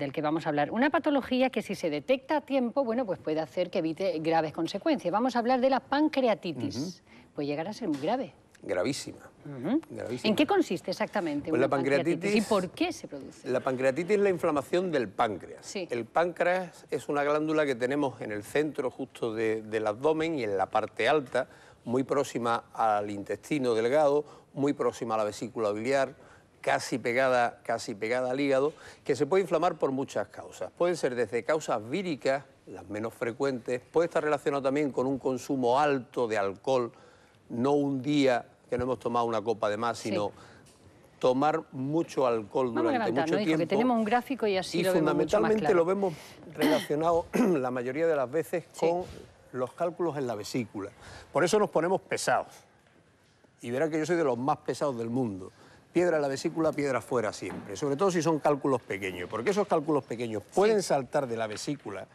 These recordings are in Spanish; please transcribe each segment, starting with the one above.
del que vamos a hablar. Una patología que si se detecta a tiempo, bueno, pues puede hacer que evite graves consecuencias. Vamos a hablar de la pancreatitis. Puede llegar a ser muy grave. Gravísima, ¿En qué consiste exactamente pues una la pancreatitis, ¿Y por qué se produce? La pancreatitis es la inflamación del páncreas. El páncreas es una glándula que tenemos en el centro justo del abdomen y en la parte alta, muy próxima al intestino delgado, muy próxima a la vesícula biliar, casi pegada, casi pegada al hígado, que se puede inflamar por muchas causas. Pueden ser desde causas víricas, las menos frecuentes, puede estar relacionado también con un consumo alto de alcohol, no un día que no hemos tomado una copa de más, sino tomar mucho alcohol durante mucho tiempo. Que tenemos un gráfico y así fundamentalmente lo vemos relacionado la mayoría de las veces con los cálculos en la vesícula. Por eso nos ponemos pesados. Y verán que yo soy de los más pesados del mundo piedra en la vesícula, piedra fuera siempre, sobre todo si son cálculos pequeños, porque esos cálculos pequeños pueden saltar de la vesícula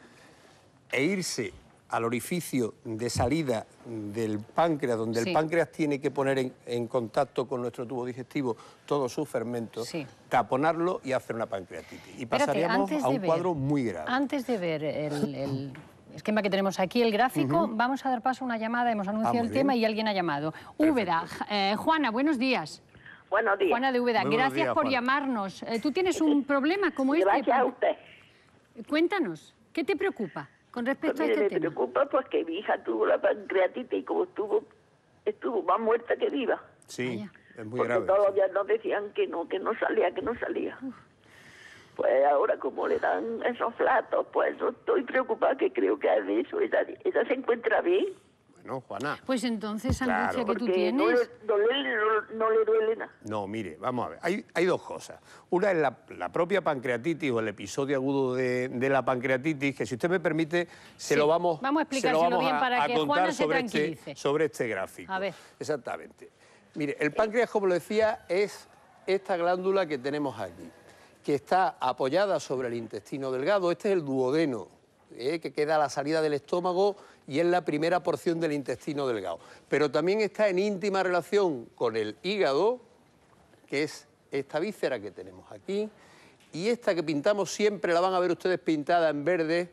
e irse al orificio de salida del páncreas, donde el páncreas tiene que poner en, contacto con nuestro tubo digestivo todos sus fermentos, taponarlo y hacer una pancreatitis. Y pasaríamos a un cuadro muy grave. Antes de ver el, esquema que tenemos aquí, el gráfico, vamos a dar paso a una llamada, hemos anunciado ah, el tema y alguien ha llamado. Úbeda, eh, Juana, buenos días. Buenos días. Juana de Úbeda, gracias por llamarnos. Eh, tú tienes un problema como este, a usted. Cuéntanos, ¿qué te preocupa con respecto a pues este tema? Me preocupa que mi hija tuvo la pancreatitis y como estuvo, estuvo más muerta que viva. Sí, ah, es muy porque grave. Todavía sí. nos decían que no, que no salía, que no salía. Pues ahora como le dan esos platos, pues yo estoy preocupada que creo que ha eso ella se encuentra bien. ¿no, Juana? Pues entonces, que tú tienes... No le, nada. No, mire, vamos a ver. Hay, dos cosas. Una es la, propia pancreatitis o el episodio agudo de, la pancreatitis, que si usted me permite, se lo vamos, vamos a, explicárselo bien para que Juana sobre, se este tranquilice. Este, sobre este gráfico. A ver. Exactamente. Mire, el páncreas, como lo decía, es esta glándula que tenemos aquí, que está apoyada sobre el intestino delgado. Este es el duodeno eh, que queda a la salida del estómago y es la primera porción del intestino delgado. Pero también está en íntima relación con el hígado, que es esta víscera que tenemos aquí, y esta que pintamos siempre la van a ver ustedes pintada en verde,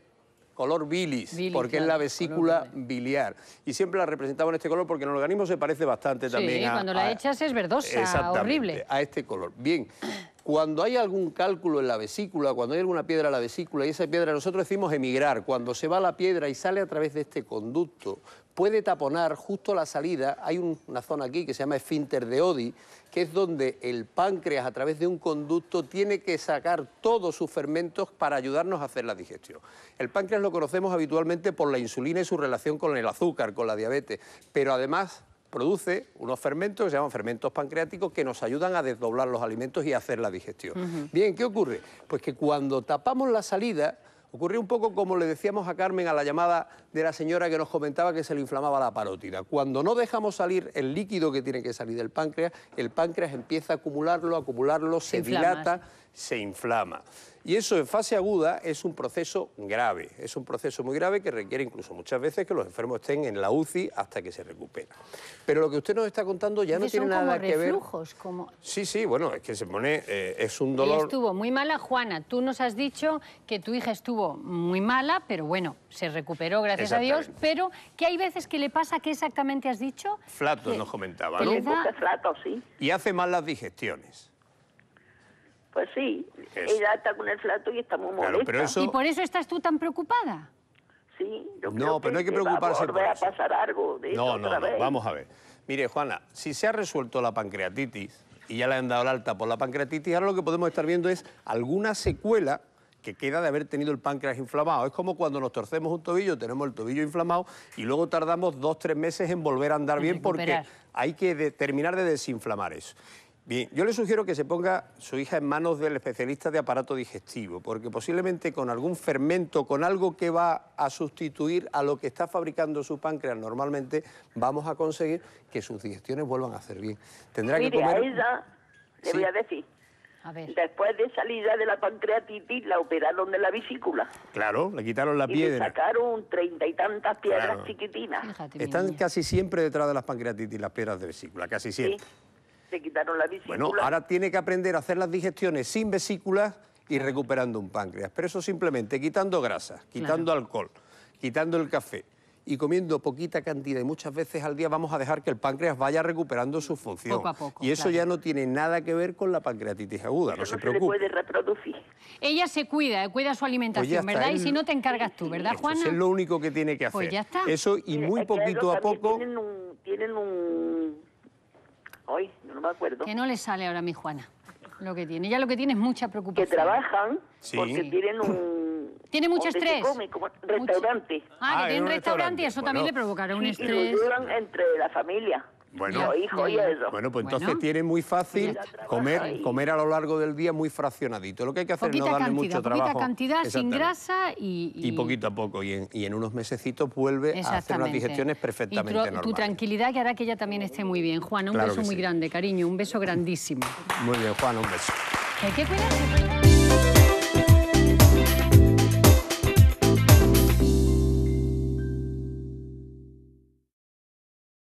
color bilis, porque es la vesícula biliar. Y siempre la representamos en este color porque en el organismo se parece bastante también a... cuando la echas es verdosa, horrible. a este color. Bien, cuando hay algún cálculo en la vesícula, cuando hay alguna piedra en la vesícula y esa piedra nosotros decimos emigrar, cuando se va la piedra y sale a través de este conducto, puede taponar justo la salida, hay una zona aquí que se llama esfínter de Odi, que es donde el páncreas a través de un conducto tiene que sacar todos sus fermentos para ayudarnos a hacer la digestión. El páncreas lo conocemos habitualmente por la insulina y su relación con el azúcar, con la diabetes, pero además produce unos fermentos que se llaman fermentos pancreáticos que nos ayudan a desdoblar los alimentos y hacer la digestión. Bien, ¿qué ocurre? Pues que cuando tapamos la salida, ocurre un poco como le decíamos a Carmen a la llamada de la señora que nos comentaba que se le inflamaba la parótida. Cuando no dejamos salir el líquido que tiene que salir del páncreas, el páncreas empieza a acumularlo, acumularlo, se dilata, se inflama. Y eso en fase aguda es un proceso grave, es un proceso muy grave que requiere incluso muchas veces que los enfermos estén en la UCI hasta que se recupera. Pero lo que usted nos está contando ya no tiene nada que ver... Como... Sí, sí, bueno, es que se pone, eh, es un dolor... Y estuvo muy mala, Juana, tú nos has dicho que tu hija estuvo muy mala, pero bueno, se recuperó, gracias a Dios, pero ¿qué hay veces que le pasa, ¿qué exactamente has dicho? Flatos nos comentaba, ¿no? flato, sí. Y hace mal las digestiones. Pues sí, ella está con el flato y estamos muy ¿Y por eso estás tú tan preocupada? Sí, lo no, pero que no hay que preocuparse va a pasar algo de no, no, no, vamos a ver. Mire, Juana, si se ha resuelto la pancreatitis y ya le han dado la alta por la pancreatitis, ahora lo que podemos estar viendo es alguna secuela que queda de haber tenido el páncreas inflamado. Es como cuando nos torcemos un tobillo, tenemos el tobillo inflamado y luego tardamos dos, tres meses en volver a andar bien porque hay que terminar de desinflamar eso. Bien, yo le sugiero que se ponga su hija en manos del especialista de aparato digestivo, porque posiblemente con algún fermento, con algo que va a sustituir a lo que está fabricando su páncreas normalmente, vamos a conseguir que sus digestiones vuelvan a hacer bien. Tendrá que a ella le voy a decir, Después de salida de la pancreatitis, la operaron de la vesícula. Claro, le quitaron la piedra. Y sacaron treinta y tantas piedras chiquitinas. Están casi siempre detrás de las pancreatitis las piedras de vesícula, casi siempre quitaron la Bueno, ahora tiene que aprender a hacer las digestiones sin vesículas y recuperando un páncreas. Pero eso simplemente quitando grasas, quitando alcohol, quitando el café y comiendo poquita cantidad y muchas veces al día vamos a dejar que el páncreas vaya recuperando su función. y eso ya no tiene nada que ver con la pancreatitis aguda, no, se preocupe. puede reproducir. Ella se cuida, eh, cuida su alimentación, pues ¿verdad? Y si no te encargas tú, ¿verdad, Juana? Eso es lo único que tiene que pues hacer. Pues ya está. Eso y eh, muy poquito a poco... tienen un Hoy, no me acuerdo. Que no le sale ahora a mi Juana lo que tiene. Ya lo que tiene es mucha preocupación. Que trabajan porque tienen un... Tiene mucho estrés. Come, restaurante. Ah, que ah, tiene un restaurante y eso también le provocará un estrés. Y entre la familia. Bueno, pues entonces tiene muy fácil comer, comer a lo largo del día muy fraccionadito. Lo que hay que hacer es no darle mucho trabajo. Poquita cantidad, sin grasa y, y... poquito a poco. Y en, unos mesecitos vuelve a hacer unas digestiones perfectamente y tu, tranquilidad que hará que ella también esté muy bien. Juana, un beso muy grande, cariño. Un beso grandísimo. Muy bien, Juana, un beso. Hay que